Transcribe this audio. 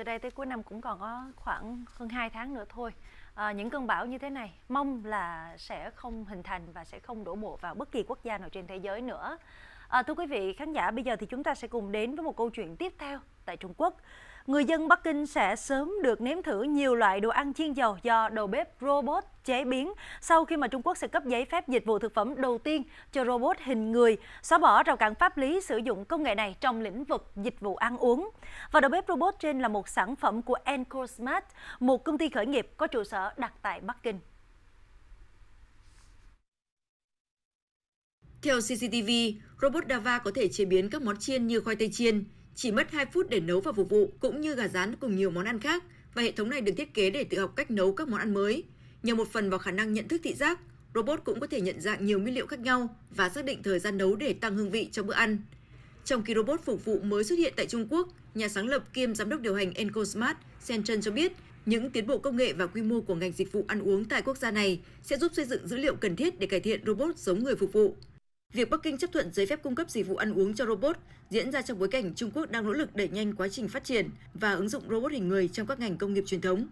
từ đây tới cuối năm cũng còn có khoảng hơn 2 tháng nữa thôi à, những cơn bão như thế này mong là sẽ không hình thành và sẽ không đổ bộ vào bất kỳ quốc gia nào trên thế giới nữa à, thưa quý vị khán giả bây giờ thì chúng ta sẽ cùng đến với một câu chuyện tiếp theo tại Trung Quốc người dân Bắc Kinh sẽ sớm được nếm thử nhiều loại đồ ăn chiên dầu do đầu bếp robot chế biến sau khi mà Trung Quốc sẽ cấp giấy phép dịch vụ thực phẩm đầu tiên cho robot hình người, xóa bỏ rào cản pháp lý sử dụng công nghệ này trong lĩnh vực dịch vụ ăn uống. Và đầu bếp robot trên là một sản phẩm của Encore Smart, một công ty khởi nghiệp có trụ sở đặt tại Bắc Kinh. Theo CCTV, robot Dava có thể chế biến các món chiên như khoai tây chiên, chỉ mất 2 phút để nấu và phục vụ, cũng như gà rán cùng nhiều món ăn khác. Và hệ thống này được thiết kế để tự học cách nấu các món ăn mới. Nhờ một phần vào khả năng nhận thức thị giác, robot cũng có thể nhận dạng nhiều nguyên liệu khác nhau và xác định thời gian nấu để tăng hương vị cho bữa ăn. Trong khi robot phục vụ mới xuất hiện tại Trung Quốc, nhà sáng lập kiêm giám đốc điều hành EncoSmart, Sen Chen cho biết, những tiến bộ công nghệ và quy mô của ngành dịch vụ ăn uống tại quốc gia này sẽ giúp xây dựng dữ liệu cần thiết để cải thiện robot giống người phục vụ. Việc Bắc Kinh chấp thuận giấy phép cung cấp dịch vụ ăn uống cho robot diễn ra trong bối cảnh Trung Quốc đang nỗ lực đẩy nhanh quá trình phát triển và ứng dụng robot hình người trong các ngành công nghiệp truyền thống.